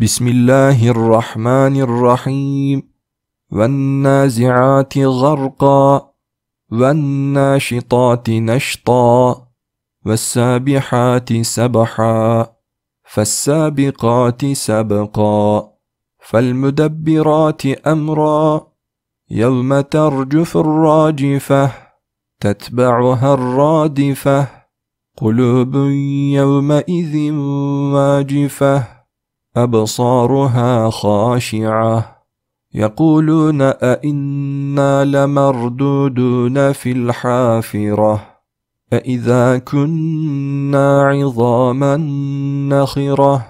بسم الله الرحمن الرحيم والنازعات غرقا والناشطات نشطا والسابحات سبحا فالسابقات سبقا فالمدبرات أمرا يوم ترجف الراجفة تتبعها الرادفة قلوب يومئذ واجفه أبصارها خاشعة يقولون أئنا لمردودون في الحافرة أإذا كنا عظاما نخرة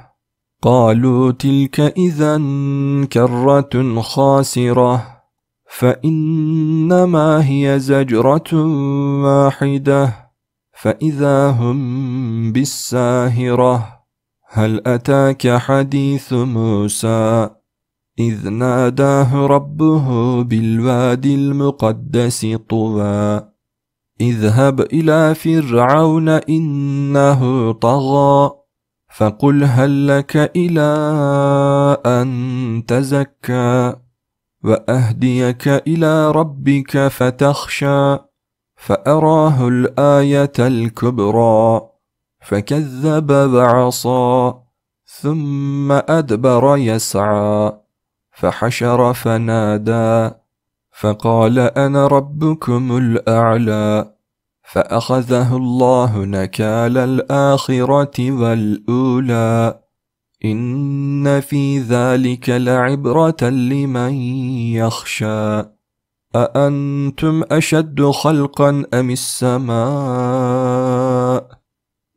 قالوا تلك إذا كرة خاسرة فإنما هي زجرة واحدة فإذا هم بالساهرة هل أتاك حديث موسى إذ ناداه ربه بالوادي المقدس طوى اذهب إلى فرعون إنه طغى فقل هل لك إلى أن تزكى وأهديك إلى ربك فتخشى فأراه الآية الكبرى فكذب وعصى ثم أدبر يسعى فحشر فنادى فقال أنا ربكم الأعلى فأخذه الله نكال الآخرة والأولى إن في ذلك لعبرة لمن يخشى أأنتم أشد خلقا أم السماء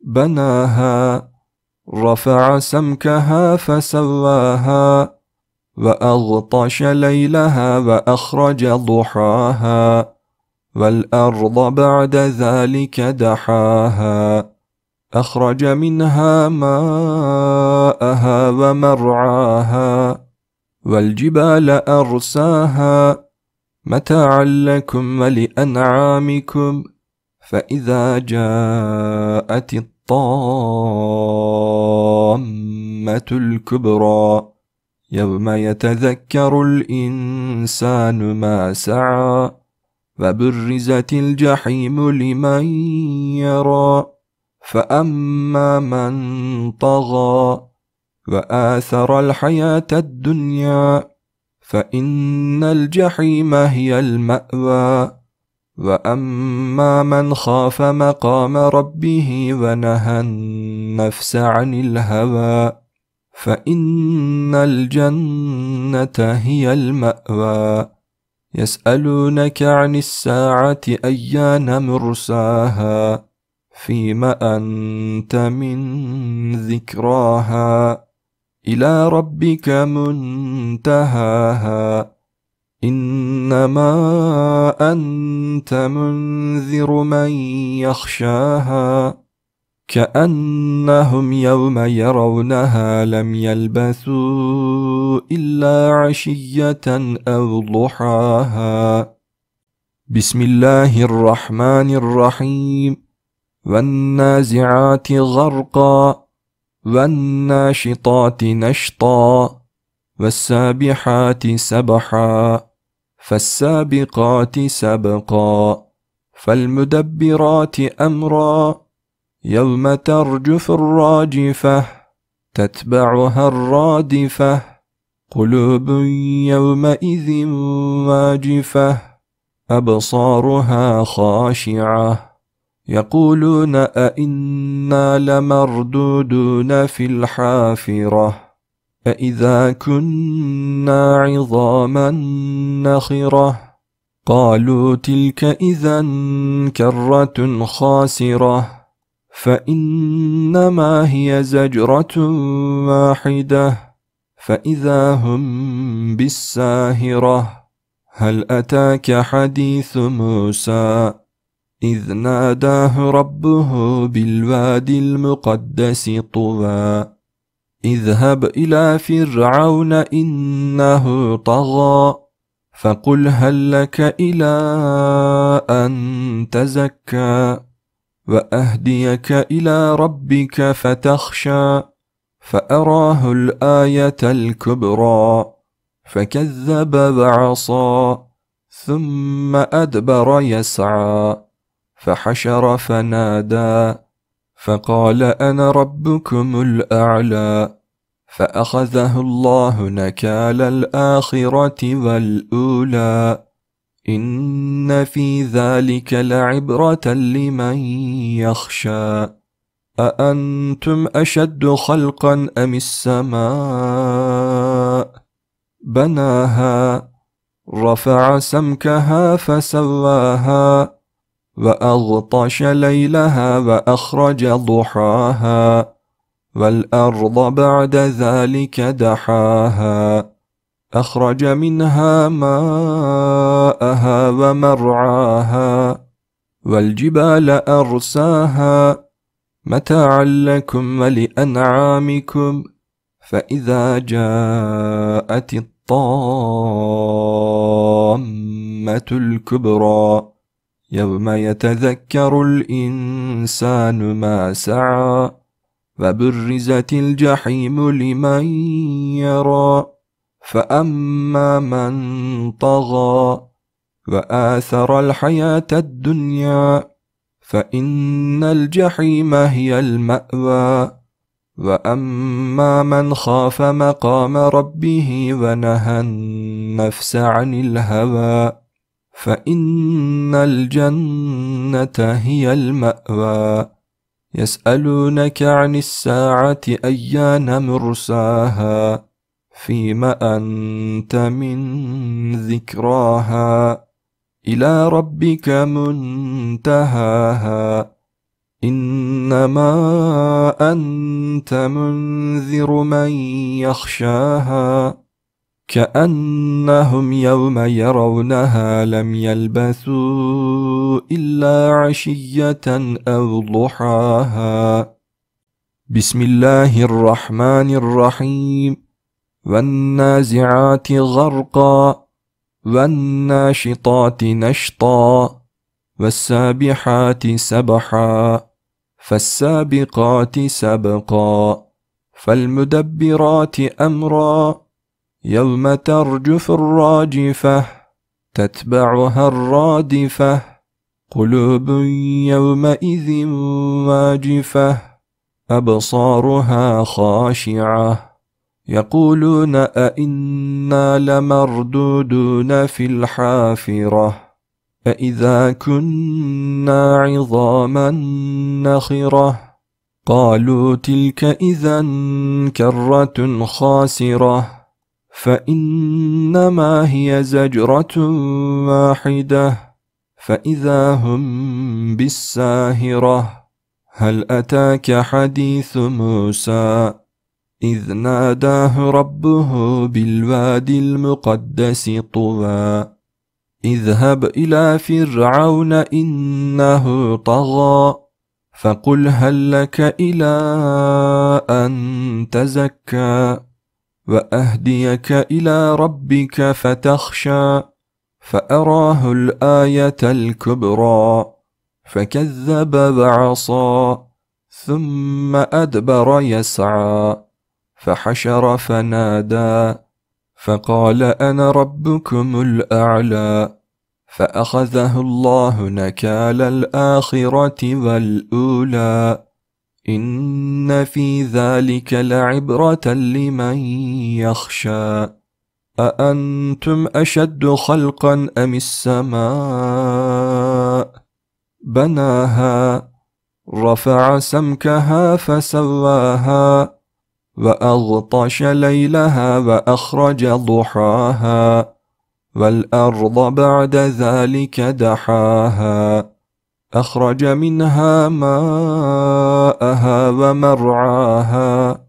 بناها رفع سمكها فسواها وأغطش ليلها وأخرج ضحاها والأرض بعد ذلك دحاها أخرج منها ماءها ومرعاها والجبال أرساها متاعا لكم ولأنعامكم فإذا جاءت الطامة الكبرى يوم يتذكر الإنسان ما سعى فبرزت الجحيم لمن يرى فأما من طغى وآثر الحياة الدنيا فإن الجحيم هي المأوى واما من خاف مقام ربه ونهى النفس عن الهوى فان الجنه هي الماوى يسالونك عن الساعه ايان مرساها فيم انت من ذكراها الى ربك منتهاها إنما أنت منذر من يخشاها كأنهم يوم يرونها لم يلبثوا إلا عشية أو ضحاها بسم الله الرحمن الرحيم والنازعات غرقا والناشطات نشطا والسابحات سبحا فالسابقات سبقا فالمدبرات أمرا يوم ترجف الراجفة تتبعها الرادفة قلوب يومئذ واجفة أبصارها خاشعة يقولون أئنا لمردودون في الحافرة أَإِذَا كُنَّا عِظَامًا نَخِرَةً قَالُوا تِلْكَ إِذًا كَرَّةٌ خَاسِرَةٌ فَإِنَّمَا هِيَ زَجْرَةٌ وَاحِدَةٌ فَإِذَا هُمْ بِالسَّاهِرَةِ هَلْ أَتَاكَ حَدِيثُ مُوسَى إِذْ نَادَاهُ رَبُّهُ بالوادي الْمُقَدَّسِ طُوًى اذهب إلى فرعون إنه طغى فقل هل لك إلى أن تزكى وأهديك إلى ربك فتخشى فأراه الآية الكبرى فكذب وعصى ثم أدبر يسعى فحشر فنادى فقال أنا ربكم الأعلى فأخذه الله نكال الآخرة والأولى إن في ذلك لعبرة لمن يخشى أأنتم أشد خلقا أم السماء بناها رفع سمكها فسواها وأغطش ليلها وأخرج ضحاها والأرض بعد ذلك دحاها أخرج منها ماءها ومرعاها والجبال أرساها متاعا لكم ولأنعامكم فإذا جاءت الطامة الكبرى يوم يتذكر الإنسان ما سعى وبرزت الجحيم لمن يرى فأما من طغى وآثر الحياة الدنيا فإن الجحيم هي المأوى وأما من خاف مقام ربه ونهى النفس عن الهوى فإن الجنة هي المأوى يسألونك عن الساعة أيان مرساها فيما أنت من ذكراها إلى ربك منتهاها إنما أنت منذر من يخشاها كأنهم يوم يرونها لم يلبثوا إلا عشية أو ضحاها بسم الله الرحمن الرحيم والنازعات غرقا والناشطات نشطا والسابحات سبحا فالسابقات سبقا فالمدبرات أمرا يوم ترجف الراجفة تتبعها الرادفة قلوب يومئذ واجفة أبصارها خاشعة يقولون أئنا لمردودون في الحافرة أئذا كنا عظاما نخرة قالوا تلك إذا كرة خاسرة فإنما هي زجرة واحدة فإذا هم بالساهرة هل أتاك حديث موسى إذ ناداه ربه بالوادي المقدس طوى اذهب إلى فرعون إنه طغى فقل هل لك إلى أن تزكى واهديك الى ربك فتخشى فاراه الايه الكبرى فكذب وعصى ثم ادبر يسعى فحشر فنادى فقال انا ربكم الاعلى فاخذه الله نكال الاخره والاولى إن في ذلك لعبرة لمن يخشى أأنتم أشد خلقا أم السماء بناها رفع سمكها فسواها وأغطش ليلها وأخرج ضحاها والأرض بعد ذلك دحاها أخرج منها ماءها ومرعاها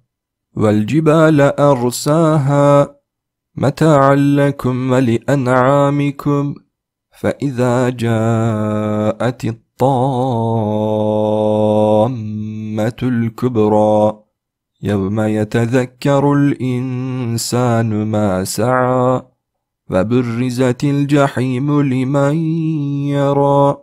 والجبال أرساها متاعا لكم ولأنعامكم فإذا جاءت الطامة الكبرى يوم يتذكر الإنسان ما سعى وبرزت الجحيم لمن يرى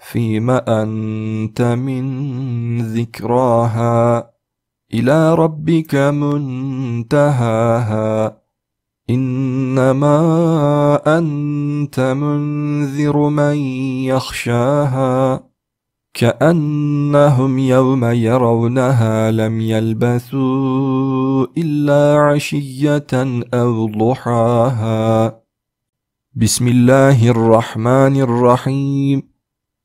فيما أنت من ذكراها إلى ربك منتهاها إنما أنت منذر من يخشاها كأنهم يوم يرونها لم يلبثوا إلا عشية أو ضحاها بسم الله الرحمن الرحيم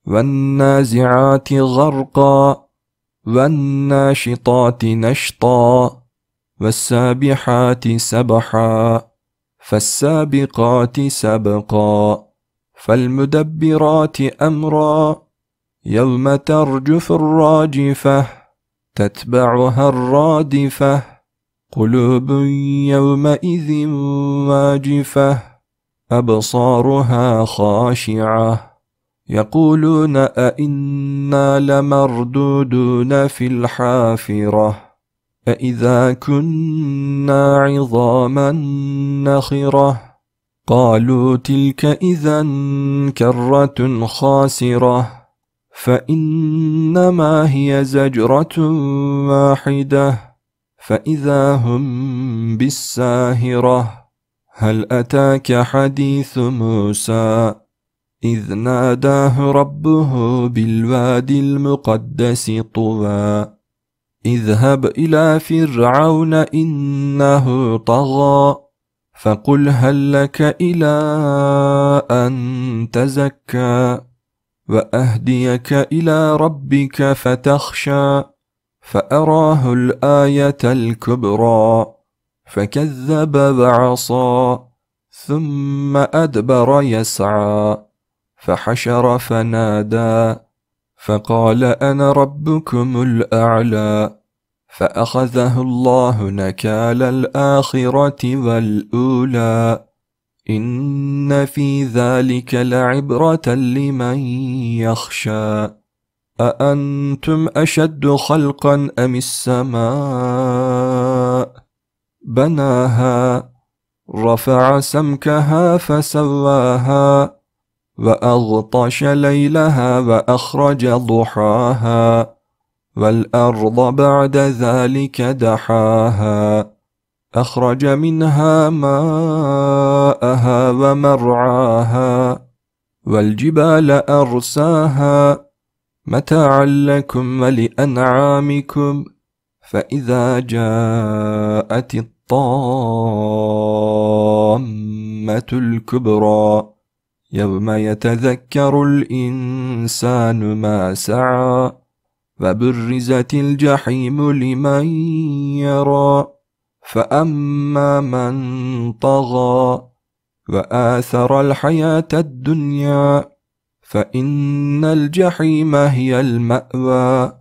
والنازعات غرقا والناشطات نشطا والسابحات سبحا فالسابقات سبقا فالمدبرات أمرا يوم ترجف الراجفة تتبعها الرادفة قلوب يومئذ واجفة أبصارها خاشعة يقولون أئنا لمردودون في الحافرة أئذا كنا عظاما نخرة قالوا تلك إذا كرة خاسرة فإنما هي زجرة واحدة فإذا هم بالساهرة هل أتاك حديث موسى إذ ناداه ربه بالوادي المقدس طوى اذهب إلى فرعون إنه طغى فقل هل لك إلى أن تزكى وأهديك إلى ربك فتخشى فأراه الآية الكبرى فكذب وعصى ثم أدبر يسعى فحشر فنادى فقال انا ربكم الاعلى فاخذه الله نكال الاخره والاولى ان في ذلك لعبره لمن يخشى اانتم اشد خلقا ام السماء بناها رفع سمكها فسواها وأغطش ليلها وأخرج ضحاها والأرض بعد ذلك دحاها أخرج منها ماءها ومرعاها والجبال أرساها متاعا لكم ولأنعامكم فإذا جاءت الطامة الكبرى يوم يتذكر الإنسان ما سعى وبرزت الجحيم لمن يرى فأما من طغى وآثر الحياة الدنيا فإن الجحيم هي المأوى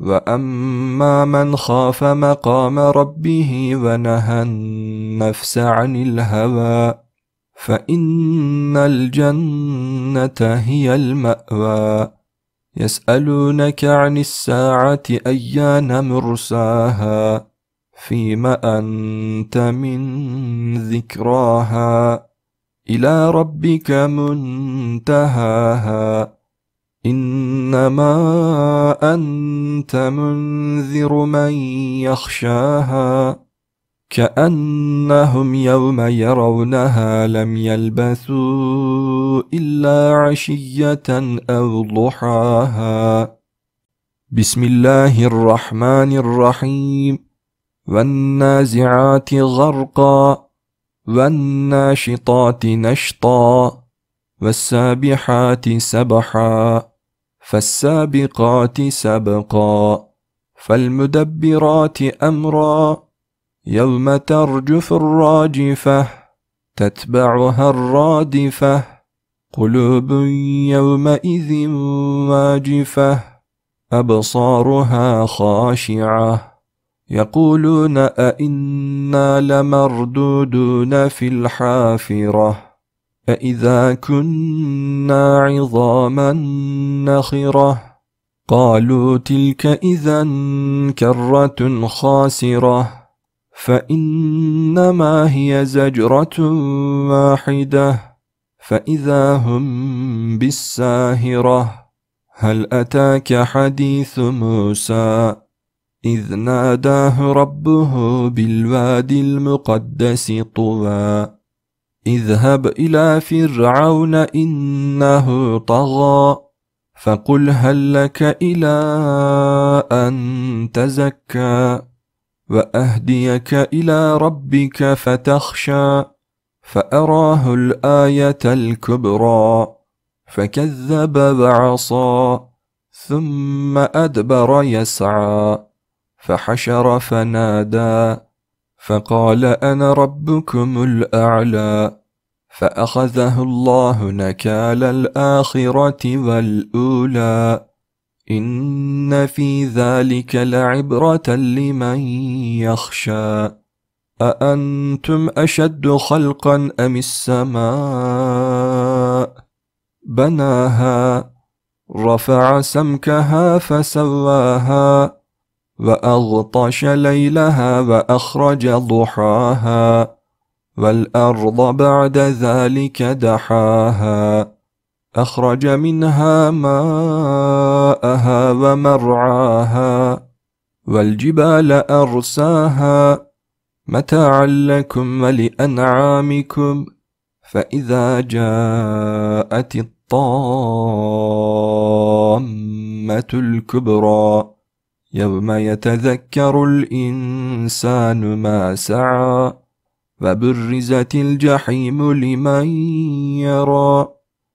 وأما من خاف مقام ربه ونهى النفس عن الهوى فإن الجنة هي المأوى يسألونك عن الساعة أيان مرساها فيما أنت من ذكراها إلى ربك منتهاها إنما أنت منذر من يخشاها كأنهم يوم يرونها لم يلبثوا إلا عشية أو ضحاها بسم الله الرحمن الرحيم والنازعات غرقا والناشطات نشطا والسابحات سبحا فالسابقات سبقا فالمدبرات أمرا يوم ترجف الراجفة تتبعها الرادفة قلوب يومئذ واجفة أبصارها خاشعة يقولون أئنا لمردودون في الحافرة أئذا كنا عظاما نخرة قالوا تلك إذا كرة خاسرة فإنما هي زجرة واحدة فإذا هم بالساهرة هل أتاك حديث موسى إذ ناداه ربه بالوادي المقدس طوى اذهب إلى فرعون إنه طغى فقل هل لك إلى أن تزكى واهديك الى ربك فتخشى فاراه الايه الكبرى فكذب وعصى ثم ادبر يسعى فحشر فنادى فقال انا ربكم الاعلى فاخذه الله نكال الاخره والاولى إن في ذلك لعبرة لمن يخشى أأنتم أشد خلقا أم السماء بناها رفع سمكها فسواها وأغطش ليلها وأخرج ضحاها والأرض بعد ذلك دحاها أخرج منها ماءها ومرعاها والجبال أرساها متاعا لكم ولأنعامكم فإذا جاءت الطامة الكبرى يوم يتذكر الإنسان ما سعى وبرزت الجحيم لمن يرى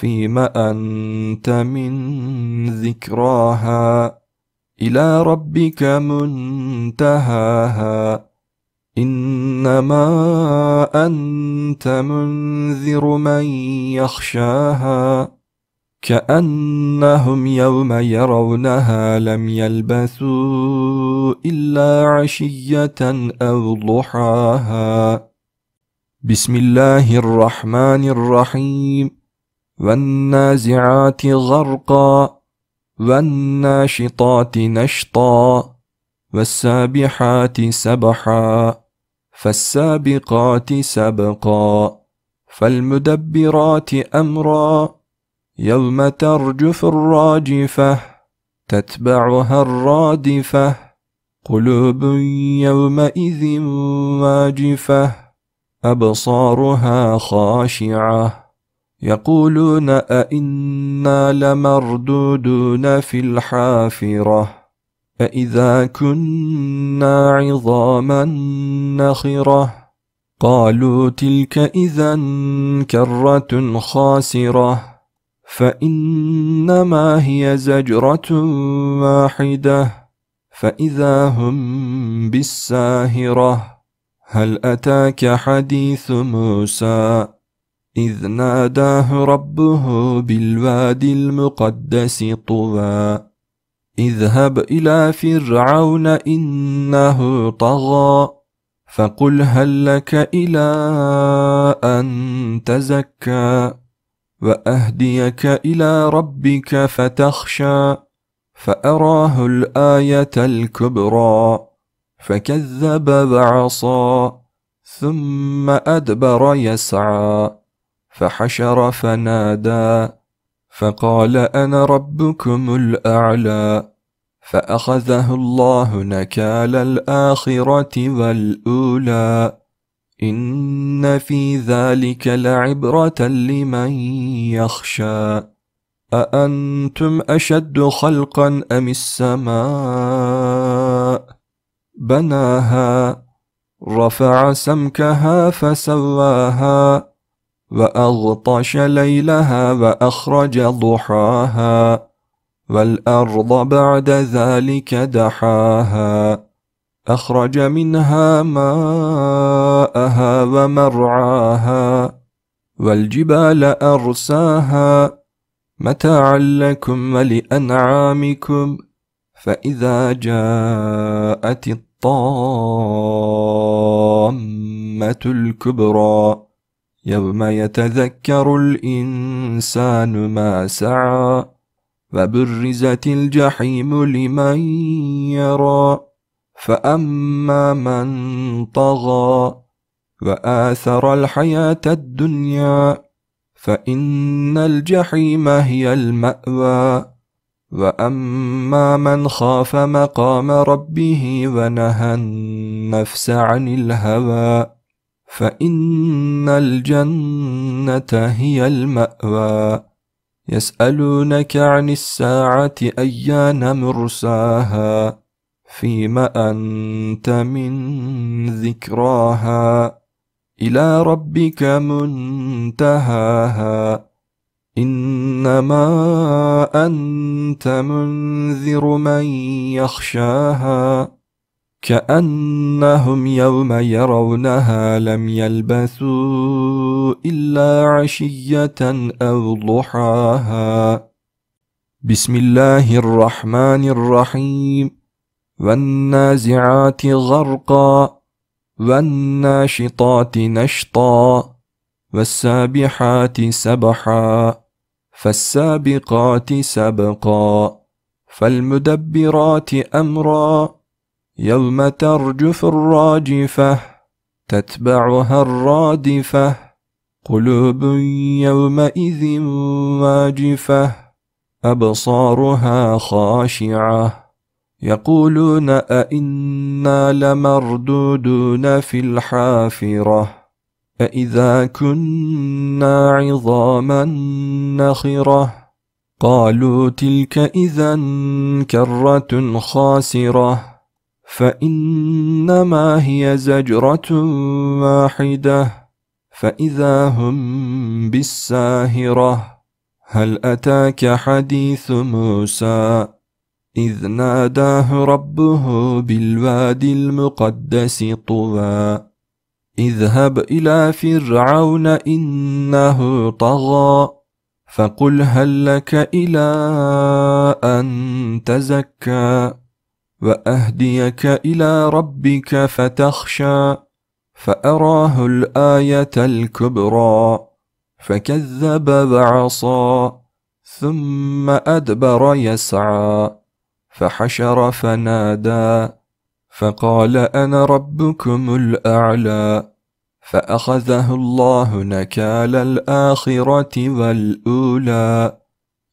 فيما أنت من ذكراها إلى ربك منتهاها إنما أنت منذر من يخشاها كأنهم يوم يرونها لم يلبثوا إلا عشية أو ضحاها بسم الله الرحمن الرحيم والنازعات غرقا والناشطات نشطا والسابحات سبحا فالسابقات سبقا فالمدبرات أمرا يوم ترجف الراجفة تتبعها الرادفة قلوب يومئذ واجفة أبصارها خاشعة يقولون أئنا لمردودون في الحافرة أئذا كنا عظاما نخرة قالوا تلك إذا كرة خاسرة فإنما هي زجرة واحدة فإذا هم بالساهرة هل أتاك حديث موسى إذ ناداه ربه بالوادي المقدس طوى اذهب إلى فرعون إنه طغى فقل هل لك إلى أن تزكى وأهديك إلى ربك فتخشى فأراه الآية الكبرى فكذب وعصى ثم أدبر يسعى فحشر فنادى فقال انا ربكم الاعلى فاخذه الله نكال الاخره والاولى ان في ذلك لعبره لمن يخشى اانتم اشد خلقا ام السماء بناها رفع سمكها فسواها وأغطش ليلها وأخرج ضحاها والأرض بعد ذلك دحاها أخرج منها ماءها ومرعاها والجبال أرساها متاعا لكم ولأنعامكم فإذا جاءت الطامة الكبرى يوم يتذكر الإنسان ما سعى وبرزت الجحيم لمن يرى فأما من طغى وآثر الحياة الدنيا فإن الجحيم هي المأوى وأما من خاف مقام ربه ونهى النفس عن الهوى فإن الجنة هي المأوى يسألونك عن الساعة أيان مرساها فيما أنت من ذكراها إلى ربك منتهاها إنما أنت منذر من يخشاها كأنهم يوم يرونها لم يلبثوا إلا عشية أو ضحاها بسم الله الرحمن الرحيم والنازعات غرقا والناشطات نشطا والسابحات سبحا فالسابقات سبقا فالمدبرات أمرا يوم ترجف الراجفة تتبعها الرادفة قلوب يومئذ واجفة أبصارها خاشعة يقولون أئنا لمردودون في الحافرة أئذا كنا عظاما نخرة قالوا تلك إذا كرة خاسرة فإنما هي زجرة واحدة فإذا هم بالساهرة هل أتاك حديث موسى إذ ناداه ربه بالوادي المقدس طوى اذهب إلى فرعون إنه طغى فقل هل لك إلى أن تزكى واهديك الى ربك فتخشى فاراه الايه الكبرى فكذب وعصى ثم ادبر يسعى فحشر فنادى فقال انا ربكم الاعلى فاخذه الله نكال الاخره والاولى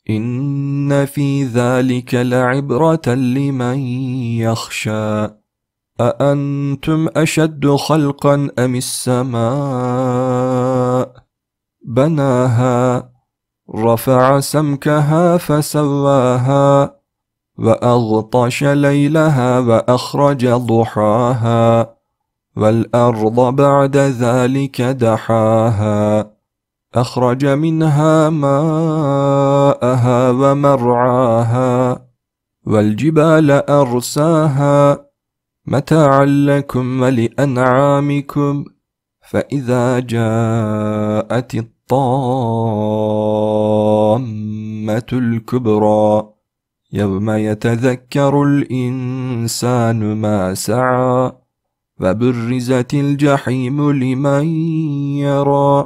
إن في ذلك لعبرة لمن يخشى أأنتم أشد خلقا أم السماء بناها رفع سمكها فسواها وأغطش ليلها وأخرج ضحاها والأرض بعد ذلك دحاها أخرج منها ماءها ومرعاها والجبال أرساها متاعا لكم ولأنعامكم فإذا جاءت الطامة الكبرى يوم يتذكر الإنسان ما سعى وبرزت الجحيم لمن يرى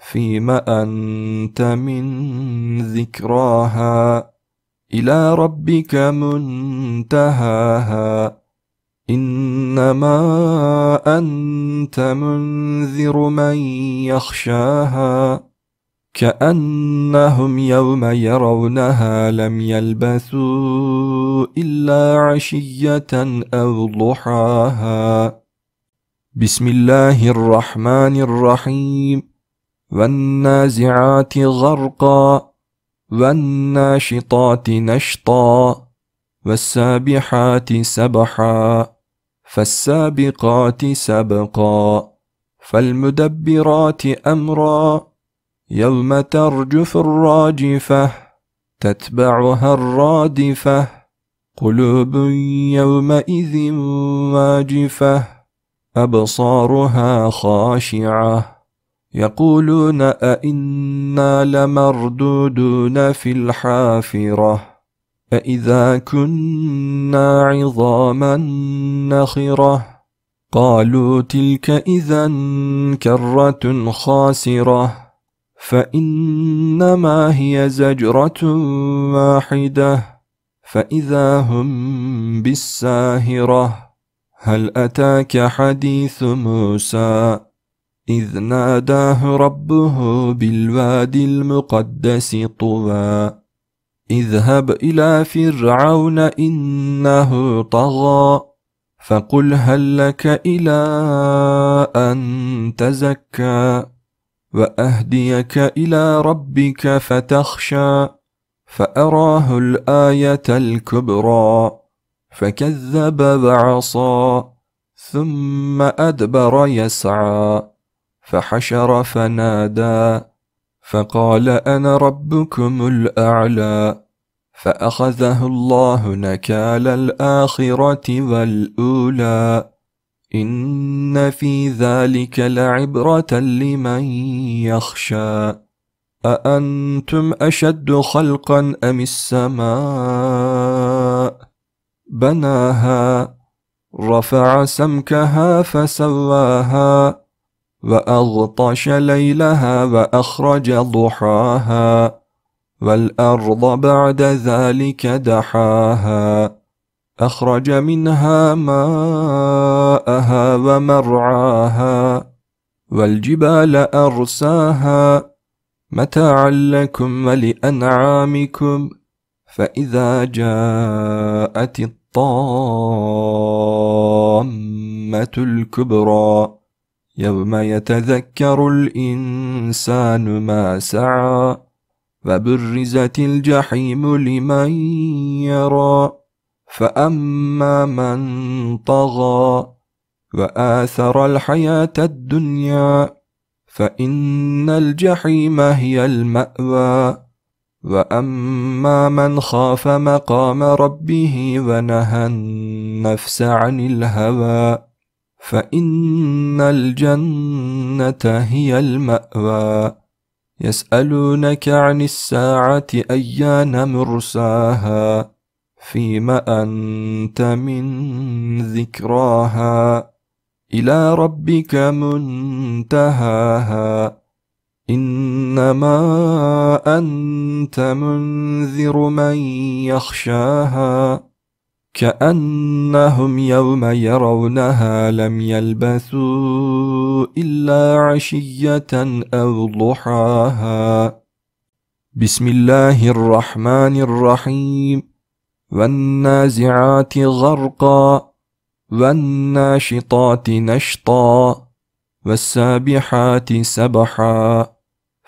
فيما أنت من ذكراها إلى ربك منتهاها إنما أنت منذر من يخشاها كأنهم يوم يرونها لم يلبثوا إلا عشية أو ضحاها بسم الله الرحمن الرحيم والنازعات غرقا والناشطات نشطا والسابحات سبحا فالسابقات سبقا فالمدبرات أمرا يوم ترجف الراجفة تتبعها الرادفة قلوب يومئذ واجفة أبصارها خاشعة يقولون أئنا لمردودون في الحافرة أئذا كنا عظاما نخرة قالوا تلك إذا كرة خاسرة فإنما هي زجرة واحدة فإذا هم بالساهرة هل أتاك حديث موسى إذ ناداه ربه بالوادي المقدس طوى اذهب إلى فرعون إنه طغى فقل هل لك إلى أن تزكى وأهديك إلى ربك فتخشى فأراه الآية الكبرى فكذب وعصى ثم أدبر يسعى فحشر فنادى فقال انا ربكم الاعلى فاخذه الله نكال الاخره والاولى ان في ذلك لعبره لمن يخشى اانتم اشد خلقا ام السماء بناها رفع سمكها فسواها وأغطش ليلها وأخرج ضحاها والأرض بعد ذلك دحاها أخرج منها ماءها ومرعاها والجبال أرساها متاعا لكم ولأنعامكم فإذا جاءت الطامة الكبرى يوم يتذكر الإنسان ما سعى وبرزت الجحيم لمن يرى فأما من طغى وآثر الحياة الدنيا فإن الجحيم هي المأوى وأما من خاف مقام ربه ونهى النفس عن الهوى فإن الجنة هي المأوى يسألونك عن الساعة أيان مرساها فيما أنت من ذكراها إلى ربك منتهاها إنما أنت منذر من يخشاها كأنهم يوم يرونها لم يلبثوا إلا عشية أو ضحاها بسم الله الرحمن الرحيم والنازعات غرقا والناشطات نشطا والسابحات سبحا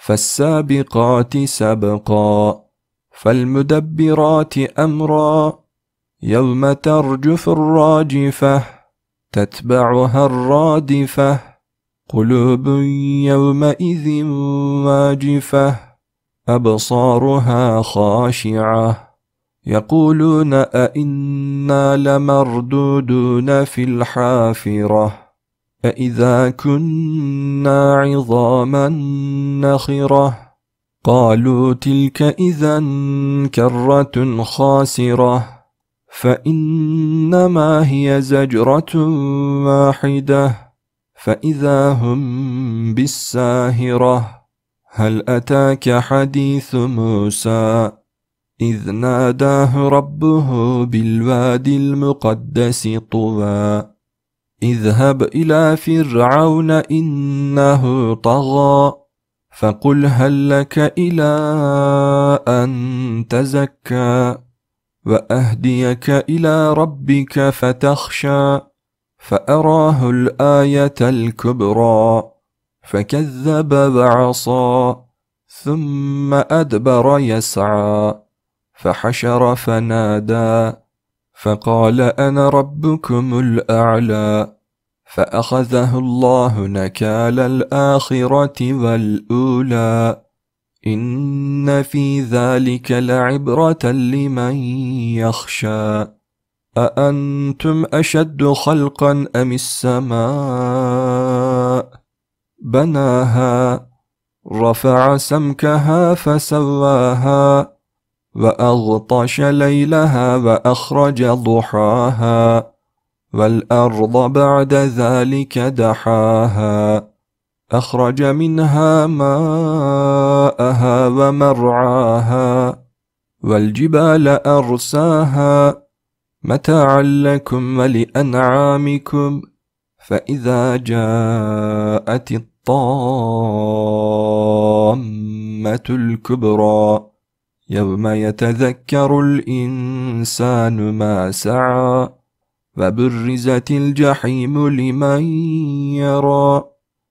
فالسابقات سبقا فالمدبرات أمرا يوم ترجف الراجفة تتبعها الرادفة قلوب يومئذ واجفة أبصارها خاشعة يقولون أئنا لمردودون في الحافرة أإذا كنا عظاما نخرة قالوا تلك إذا كرة خاسرة فإنما هي زجرة واحدة فإذا هم بالساهرة هل أتاك حديث موسى إذ ناداه ربه بالوادي المقدس طوى اذهب إلى فرعون إنه طغى فقل هل لك إلى أن تزكى واهديك الى ربك فتخشى فاراه الايه الكبرى فكذب وعصى ثم ادبر يسعى فحشر فنادى فقال انا ربكم الاعلى فاخذه الله نكال الاخره والاولى إن في ذلك لعبرة لمن يخشى أأنتم أشد خلقا أم السماء بناها رفع سمكها فسواها وأغطش ليلها وأخرج ضحاها والأرض بعد ذلك دحاها أخرج منها ماءها ومرعاها والجبال أرساها متاعا لكم ولأنعامكم فإذا جاءت الطامة الكبرى يوم يتذكر الإنسان ما سعى وبرزت الجحيم لمن يرى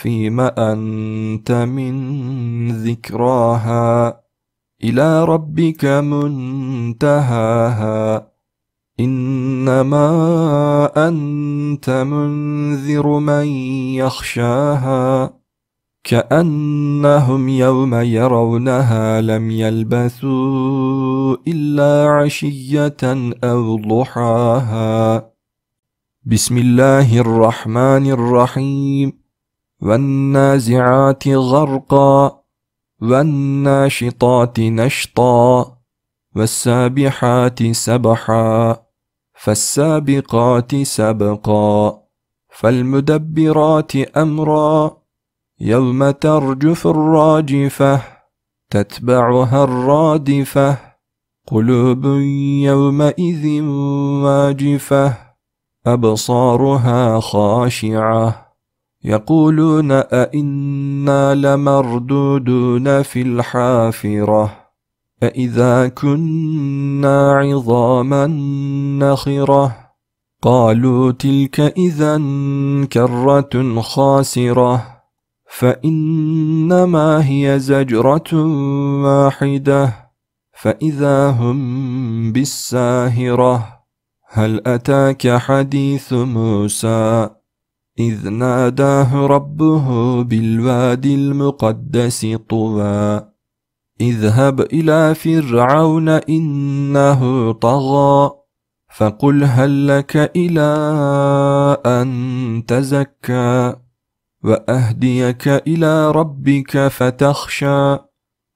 فيما أنت من ذكراها إلى ربك منتهاها إنما أنت منذر من يخشاها كأنهم يوم يرونها لم يلبثوا إلا عشية أو ضحاها بسم الله الرحمن الرحيم والنازعات غرقا والناشطات نشطا والسابحات سبحا فالسابقات سبقا فالمدبرات أمرا يوم ترجف الراجفة تتبعها الرادفة قلوب يومئذ واجفة أبصارها خاشعة يقولون أئنا لمردودون في الحافرة أئذا كنا عظاما نخرة قالوا تلك إذا كرة خاسرة فإنما هي زجرة واحدة فإذا هم بالساهرة هل أتاك حديث موسى إذ ناداه ربه بالوادي المقدس طوى اذهب إلى فرعون إنه طغى فقل هل لك إلى أن تزكى وأهديك إلى ربك فتخشى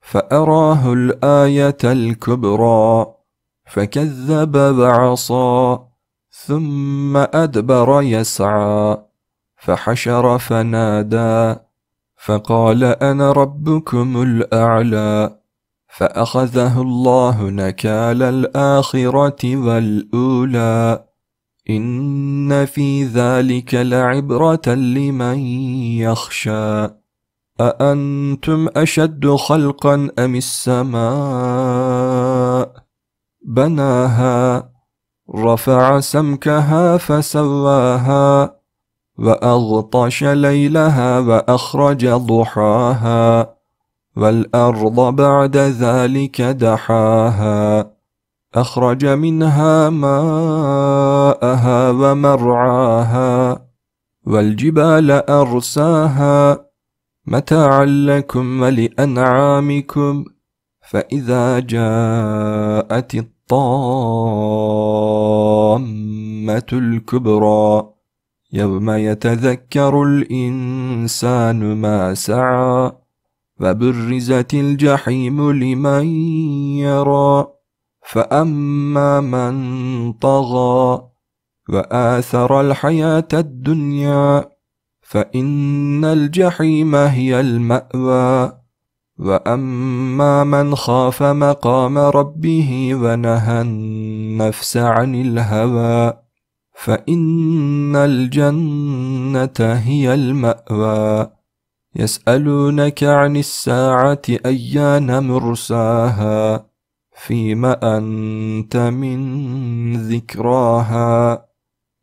فأراه الآية الكبرى فكذب وعصى ثم أدبر يسعى فحشر فنادى فقال انا ربكم الاعلى فاخذه الله نكال الاخره والاولى ان في ذلك لعبره لمن يخشى اانتم اشد خلقا ام السماء بناها رفع سمكها فسواها وأغطش ليلها وأخرج ضحاها والأرض بعد ذلك دحاها أخرج منها ماءها ومرعاها والجبال أرساها متاعا لكم ولأنعامكم فإذا جاءت الطامة الكبرى يوم يتذكر الإنسان ما سعى وبرزت الجحيم لمن يرى فأما من طغى وآثر الحياة الدنيا فإن الجحيم هي المأوى وأما من خاف مقام ربه ونهى النفس عن الهوى فإن الجنة هي المأوى يسألونك عن الساعة أيان مرساها فيما أنت من ذكراها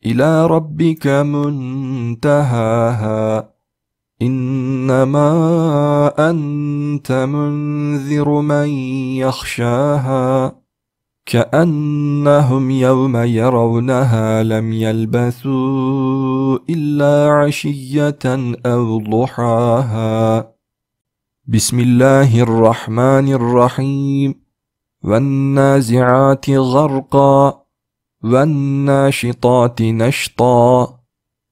إلى ربك منتهاها إنما أنت منذر من يخشاها كأنهم يوم يرونها لم يلبثوا إلا عشية أو ضحاها بسم الله الرحمن الرحيم والنازعات غرقا والناشطات نشطا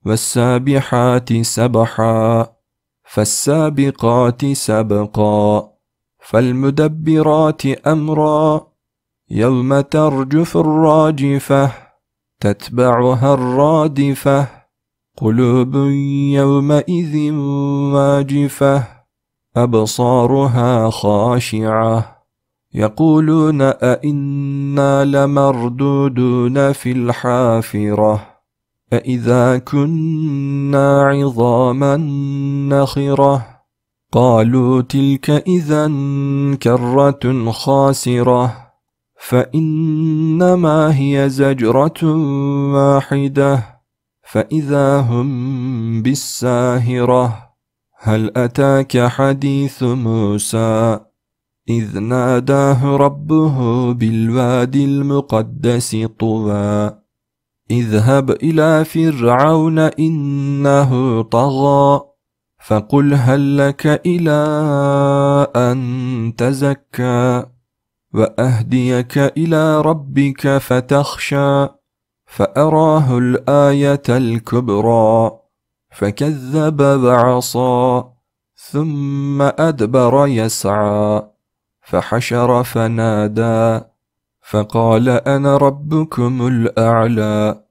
والسابحات سبحا فالسابقات سبقا فالمدبرات أمرا يوم ترجف الراجفة تتبعها الرادفة قلوب يومئذ واجفة أبصارها خاشعة يقولون أئنا لمردودون في الحافرة أإذا كنا عظاما نخرة قالوا تلك إذا كرة خاسرة فإنما هي زجرة واحدة فإذا هم بالساهرة هل أتاك حديث موسى إذ ناداه ربه بالوادي المقدس طوى اذهب إلى فرعون إنه طغى فقل هل لك إلى أن تزكى واهديك الى ربك فتخشى فاراه الايه الكبرى فكذب وعصى ثم ادبر يسعى فحشر فنادى فقال انا ربكم الاعلى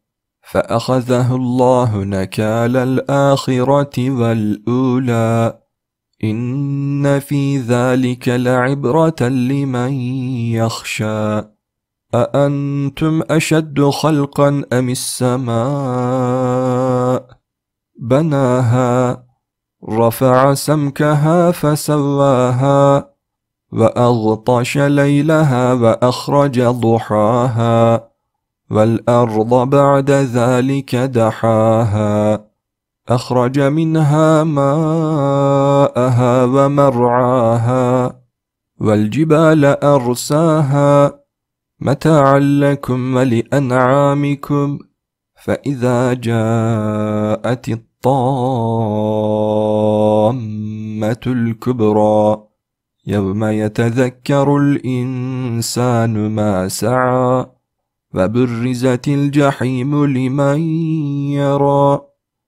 فاخذه الله نكال الاخره والاولى إن في ذلك لعبرة لمن يخشى أأنتم أشد خلقا أم السماء بناها رفع سمكها فسواها وأغطش ليلها وأخرج ضحاها والأرض بعد ذلك دحاها أخرج منها ماءها ومرعاها والجبال أرساها متاعا لكم ولأنعامكم فإذا جاءت الطامة الكبرى يوم يتذكر الإنسان ما سعى وبرزت الجحيم لمن يرى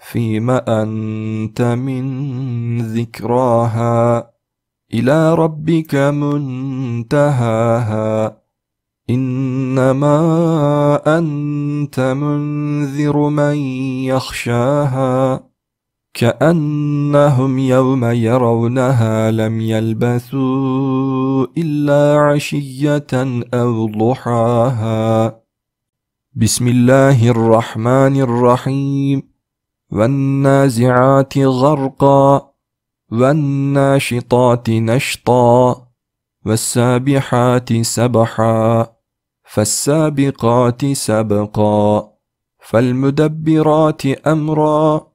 فيما أنت من ذكراها إلى ربك منتهاها إنما أنت منذر من يخشاها كأنهم يوم يرونها لم يلبثوا إلا عشية أو ضحاها بسم الله الرحمن الرحيم والنازعات غرقا والناشطات نشطا والسابحات سبحا فالسابقات سبقا فالمدبرات أمرا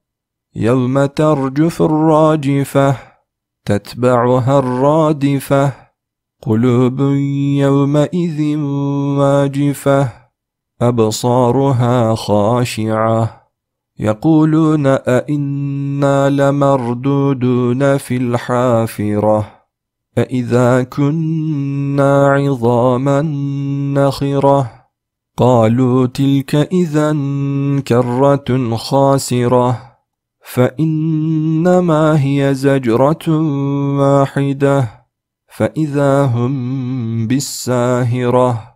يوم ترجف الراجفة تتبعها الرادفة قلوب يومئذ واجفة أبصارها خاشعة يقولون أئنا لمردودون في الحافرة أئذا كنا عظاما نخرة قالوا تلك إذا كرة خاسرة فإنما هي زجرة واحدة فإذا هم بالساهرة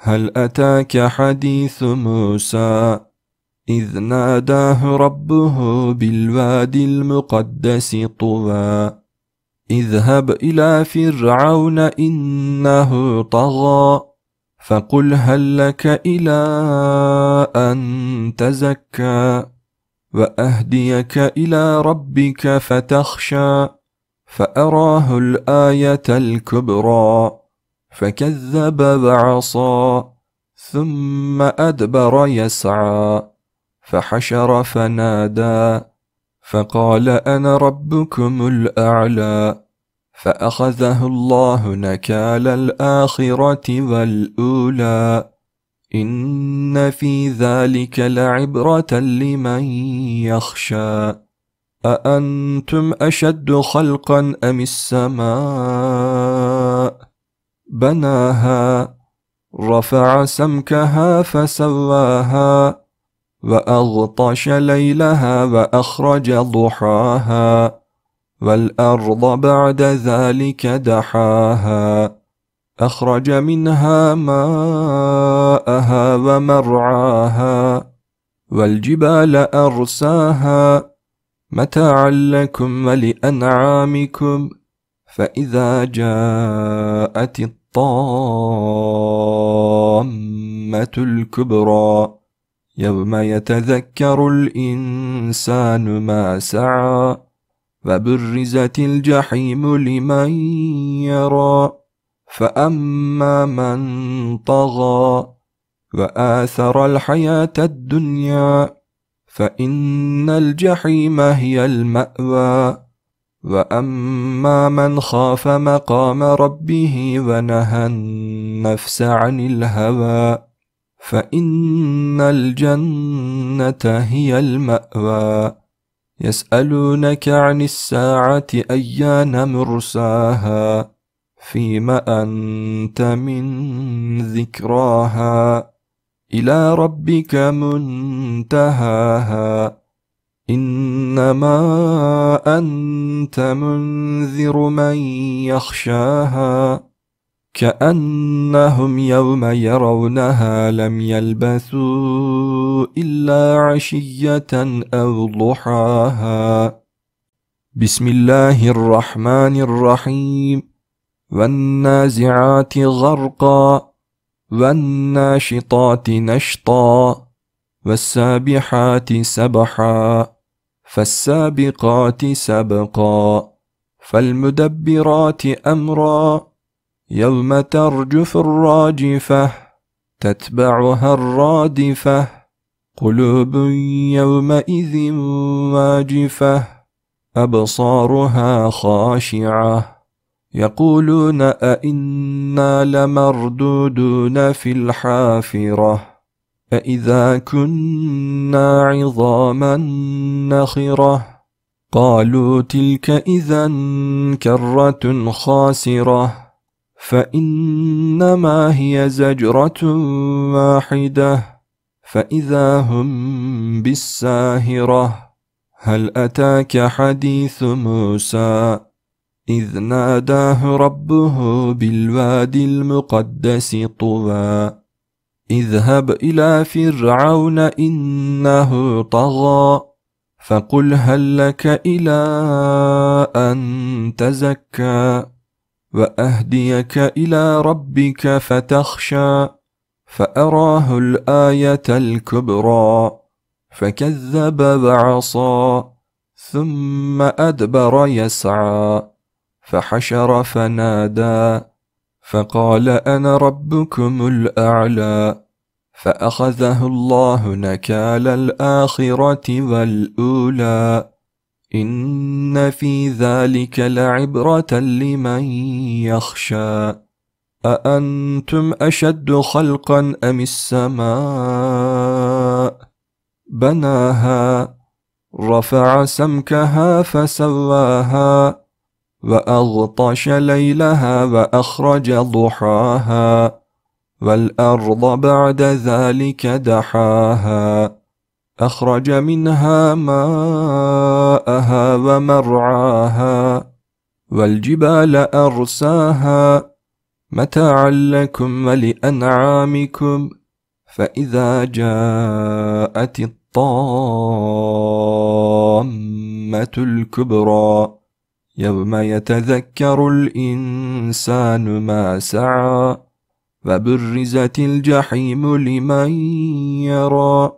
هل أتاك حديث موسى إذ ناداه ربه بالوادي المقدس طوى اذهب إلى فرعون إنه طغى فقل هل لك إلى أن تزكى وأهديك إلى ربك فتخشى فأراه الآية الكبرى فكذب وعصى ثم أدبر يسعى فحشر فنادى فقال انا ربكم الاعلى فاخذه الله نكال الاخره والاولى ان في ذلك لعبره لمن يخشى اانتم اشد خلقا ام السماء بناها رفع سمكها فسواها وأغطش ليلها وأخرج ضحاها والأرض بعد ذلك دحاها أخرج منها ماءها ومرعاها والجبال أرساها متاعا لكم ولأنعامكم فإذا جاءت الطامة الكبرى يوم يتذكر الإنسان ما سعى وبرزت الجحيم لمن يرى فأما من طغى وآثر الحياة الدنيا فإن الجحيم هي المأوى وأما من خاف مقام ربه ونهى النفس عن الهوى فإن الجنة هي المأوى يسألونك عن الساعة أيان مرساها فيما أنت من ذكراها إلى ربك منتهاها إنما أنت منذر من يخشاها كأنهم يوم يرونها لم يلبثوا إلا عشية أو ضحاها بسم الله الرحمن الرحيم والنازعات غرقا والناشطات نشطا والسابحات سبحا فالسابقات سبقا فالمدبرات أمرا يوم ترجف الراجفة تتبعها الرادفة قلوب يومئذ واجفة أبصارها خاشعة يقولون أئنا لمردودون في الحافرة أئذا كنا عظاما نخرة قالوا تلك إذا كرة خاسرة فإنما هي زجرة واحدة فإذا هم بالساهرة هل أتاك حديث موسى إذ ناداه ربه بالوادي المقدس طوى اذهب إلى فرعون إنه طغى فقل هل لك إلى أن تزكى واهديك الى ربك فتخشى فاراه الايه الكبرى فكذب وعصى ثم ادبر يسعى فحشر فنادى فقال انا ربكم الاعلى فاخذه الله نكال الاخره والاولى إن في ذلك لعبرة لمن يخشى أأنتم أشد خلقا أم السماء بناها رفع سمكها فسواها وأغطش ليلها وأخرج ضحاها والأرض بعد ذلك دحاها أخرج منها ماءها ومرعاها والجبال أرساها متاعا لكم ولأنعامكم فإذا جاءت الطامة الكبرى يوم يتذكر الإنسان ما سعى وبرزت الجحيم لمن يرى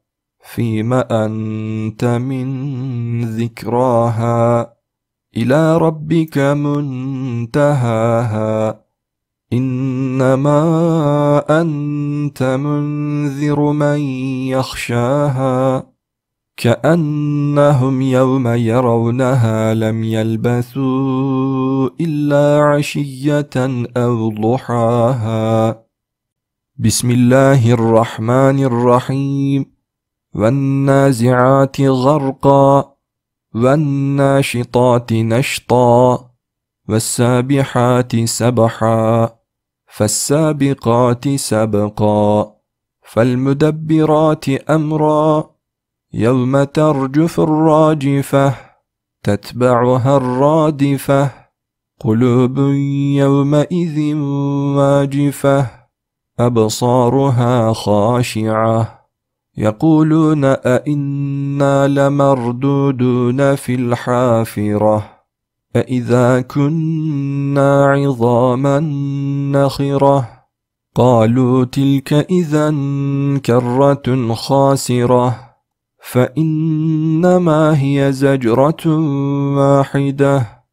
فيما أنت من ذكراها إلى ربك منتهاها إنما أنت منذر من يخشاها كأنهم يوم يرونها لم يلبثوا إلا عشية أو ضحاها بسم الله الرحمن الرحيم والنازعات غرقا والناشطات نشطا والسابحات سبحا فالسابقات سبقا فالمدبرات أمرا يوم ترجف الراجفة تتبعها الرادفة قلوب يومئذ واجفة أبصارها خاشعة يقولون أئنا لمردودون في الحافرة أئذا كنا عظاما نخرة قالوا تلك إذا كرة خاسرة فإنما هي زجرة واحدة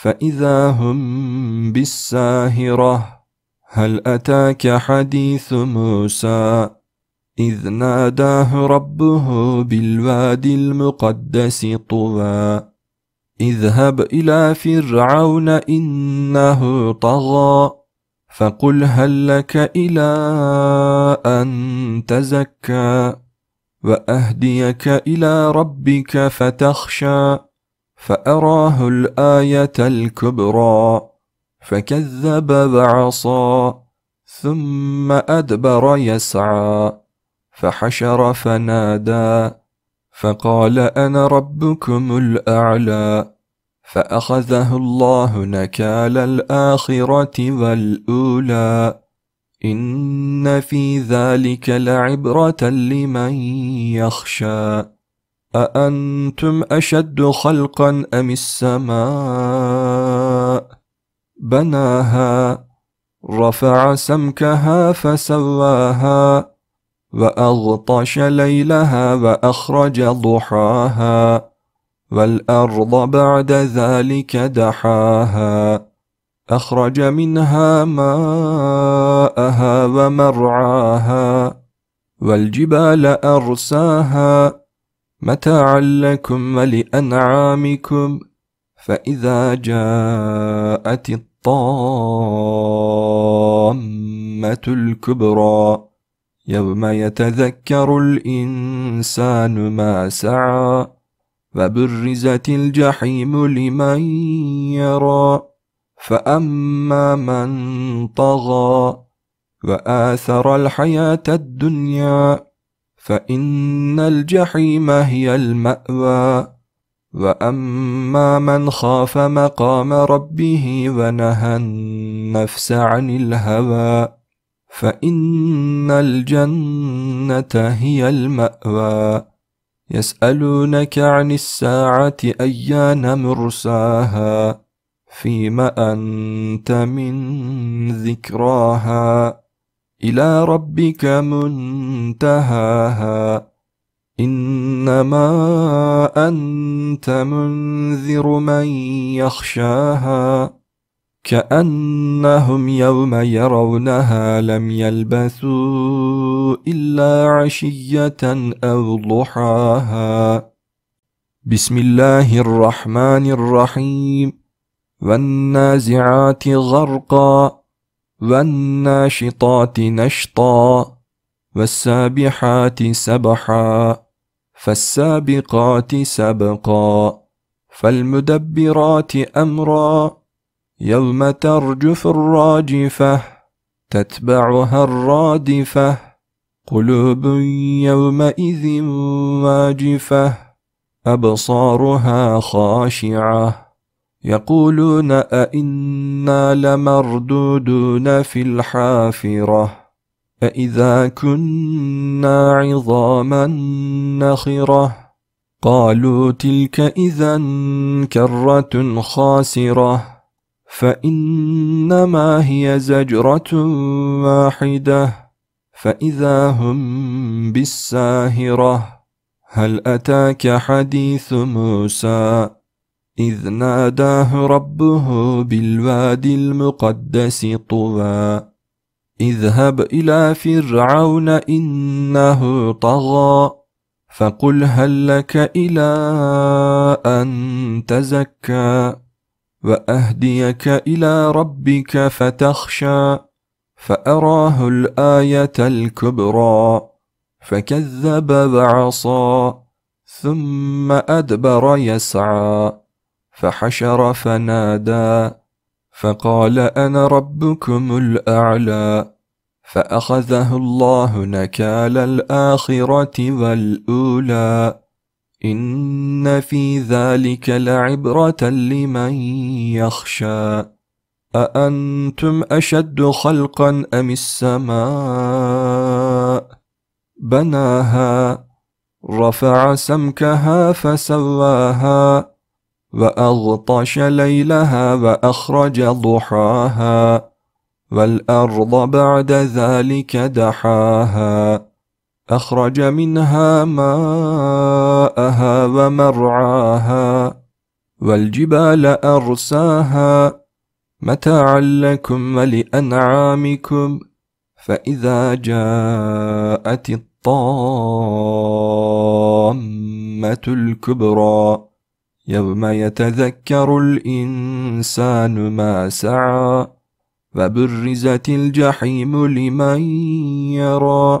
فإذا هم بالساهرة هل أتاك حديث موسى إذ ناداه ربه بالوادي المقدس طوى اذهب إلى فرعون إنه طغى فقل هل لك إلى أن تزكى وأهديك إلى ربك فتخشى فأراه الآية الكبرى فكذب وعصى ثم أدبر يسعى فحشر فنادى فقال انا ربكم الاعلى فاخذه الله نكال الاخره والاولى ان في ذلك لعبره لمن يخشى اانتم اشد خلقا ام السماء بناها رفع سمكها فسواها وأغطش ليلها وأخرج ضحاها والأرض بعد ذلك دحاها أخرج منها ماءها ومرعاها والجبال أرساها متاعا لكم ولأنعامكم فإذا جاءت الطامة الكبرى يوم يتذكر الإنسان ما سعى وبرزت الجحيم لمن يرى فأما من طغى وآثر الحياة الدنيا فإن الجحيم هي المأوى وأما من خاف مقام ربه ونهى النفس عن الهوى فإن الجنة هي المأوى يسألونك عن الساعة أيان مرساها فيما أنت من ذكراها إلى ربك منتهاها إنما أنت منذر من يخشاها كأنهم يوم يرونها لم يلبثوا إلا عشية أو ضحاها بسم الله الرحمن الرحيم والنازعات غرقا والناشطات نشطا والسابحات سبحا فالسابقات سبقا فالمدبرات أمرا يوم ترجف الراجفة تتبعها الرادفة قلوب يومئذ واجفة أبصارها خاشعة يقولون أئنا لمردودون في الحافرة أإذا كنا عظاما نخرة قالوا تلك إذا كرة خاسرة فإنما هي زجرة واحدة فإذا هم بالساهرة هل أتاك حديث موسى إذ ناداه ربه بالوادي المقدس طوى اذهب إلى فرعون إنه طغى فقل هل لك إلى أن تزكى واهديك الى ربك فتخشى فاراه الايه الكبرى فكذب وعصى ثم ادبر يسعى فحشر فنادى فقال انا ربكم الاعلى فاخذه الله نكال الاخره والاولى إن في ذلك لعبرة لمن يخشى أأنتم أشد خلقا أم السماء بناها رفع سمكها فسواها وأغطش ليلها وأخرج ضحاها والأرض بعد ذلك دحاها أخرج منها ماءها ومرعاها والجبال أرساها متاعا لكم ولأنعامكم فإذا جاءت الطامة الكبرى يوم يتذكر الإنسان ما سعى وبرزت الجحيم لمن يرى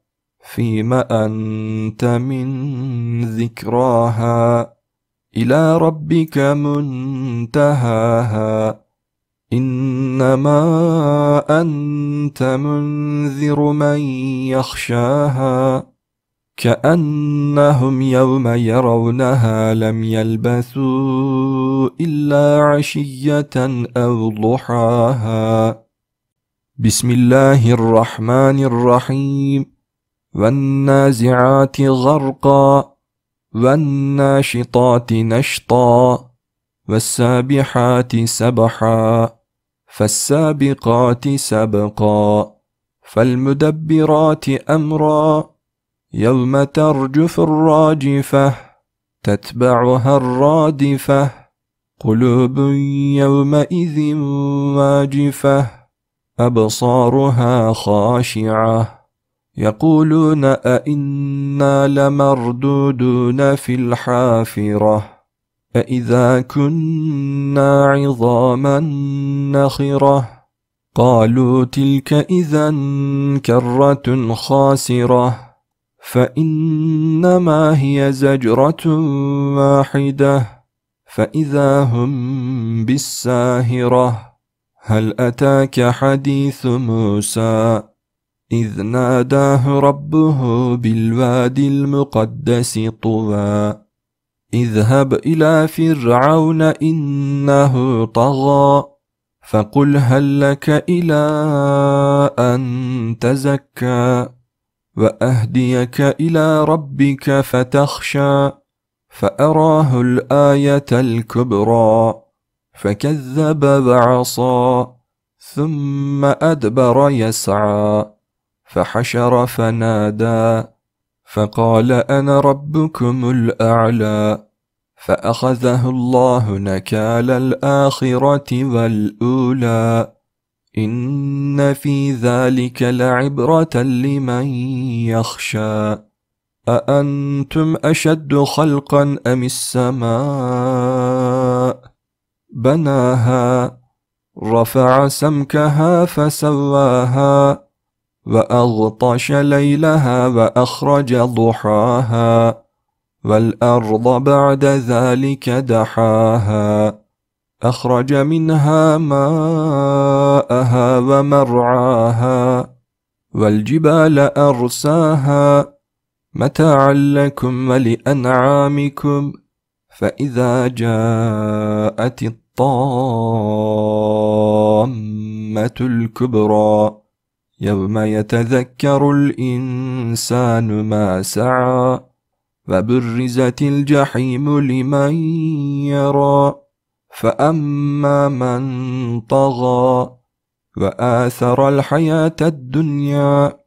فيما أنت من ذكراها إلى ربك منتهاها إنما أنت منذر من يخشاها كأنهم يوم يرونها لم يلبثوا إلا عشية أو ضحاها بسم الله الرحمن الرحيم والنازعات غرقا والناشطات نشطا والسابحات سبحا فالسابقات سبقا فالمدبرات أمرا يوم ترجف الراجفة تتبعها الرادفة قلوب يومئذ واجفة أبصارها خاشعة يقولون أئنا لمردودون في الحافرة أئذا كنا عظاما نخرة قالوا تلك إذا كرة خاسرة فإنما هي زجرة واحدة فإذا هم بالساهرة هل أتاك حديث موسى إذ ناداه ربه بالوادي المقدس طوى اذهب إلى فرعون إنه طغى فقل هل لك إلى أن تزكى وأهديك إلى ربك فتخشى فأراه الآية الكبرى فكذب وعصى ثم أدبر يسعى فحشر فنادى فقال انا ربكم الاعلى فاخذه الله نكال الاخره والاولى ان في ذلك لعبره لمن يخشى اانتم اشد خلقا ام السماء بناها رفع سمكها فسواها وأغطش ليلها وأخرج ضحاها والأرض بعد ذلك دحاها أخرج منها ماءها ومرعاها والجبال أرساها متاعا لكم ولأنعامكم فإذا جاءت الطامة الكبرى يوم يتذكر الإنسان ما سعى وبرزت الجحيم لمن يرى فأما من طغى وآثر الحياة الدنيا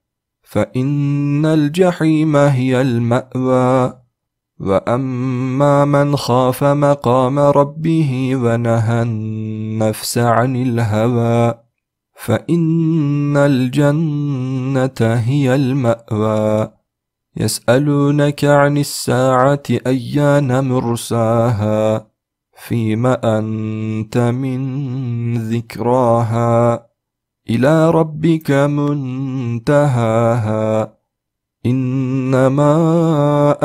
فإن الجحيم هي المأوى وأما من خاف مقام ربه ونهى النفس عن الهوى فإن الجنة هي المأوى يسألونك عن الساعة أيان مرساها فيما أنت من ذكراها إلى ربك منتهاها إنما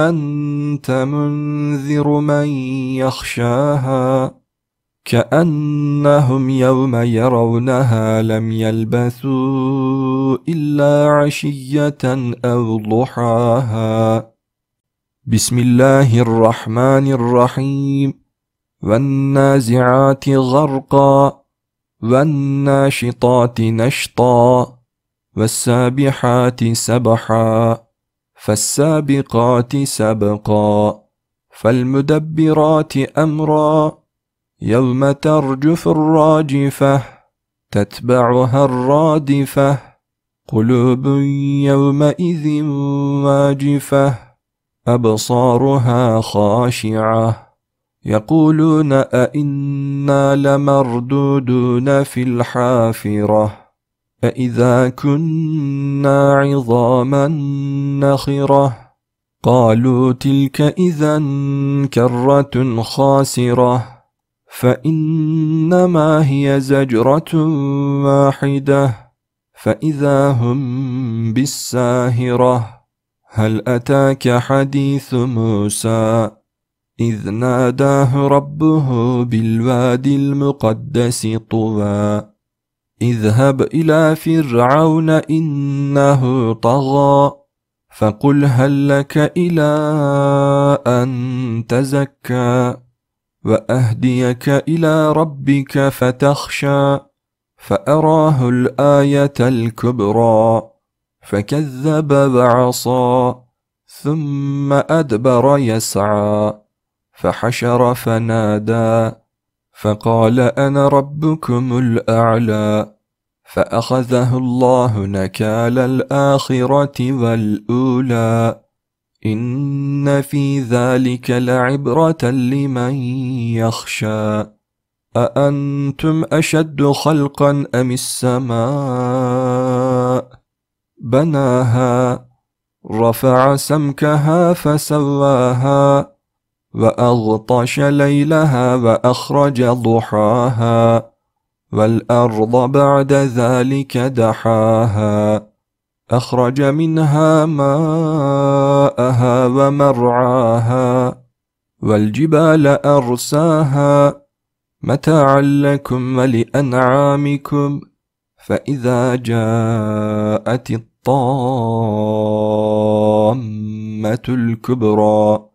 أنت منذر من يخشاها كأنهم يوم يرونها لم يلبثوا إلا عشية أو ضحاها بسم الله الرحمن الرحيم والنازعات غرقا والناشطات نشطا والسابحات سبحا فالسابقات سبقا فالمدبرات أمرا يوم ترجف الراجفة تتبعها الرادفة قلوب يومئذ واجفة أبصارها خاشعة يقولون أئنا لمردودون في الحافرة أئذا كنا عظاما نخرة قالوا تلك إذا كرة خاسرة فإنما هي زجرة واحدة فإذا هم بالساهرة هل أتاك حديث موسى إذ ناداه ربه بالوادي المقدس طوى اذهب إلى فرعون إنه طغى فقل هل لك إلى أن تزكى واهديك الى ربك فتخشى فاراه الايه الكبرى فكذب وعصى ثم ادبر يسعى فحشر فنادى فقال انا ربكم الاعلى فاخذه الله نكال الاخره والاولى إن في ذلك لعبرة لمن يخشى أأنتم أشد خلقا أم السماء بناها رفع سمكها فسواها وأغطش ليلها وأخرج ضحاها والأرض بعد ذلك دحاها أخرج منها ماءها ومرعاها والجبال أرساها متاعا لكم ولأنعامكم فإذا جاءت الطامة الكبرى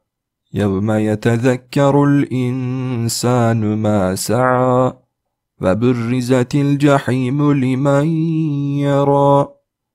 يوم يتذكر الإنسان ما سعى وبرزت الجحيم لمن يرى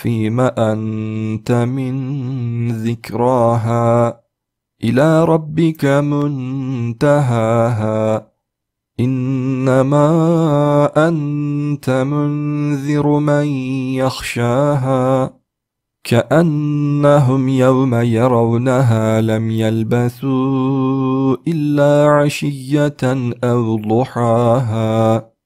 فيما أنت من ذكراها إلى ربك منتهاها إنما أنت منذر من يخشاها كأنهم يوم يرونها لم يلبثوا إلا عشية أو ضحاها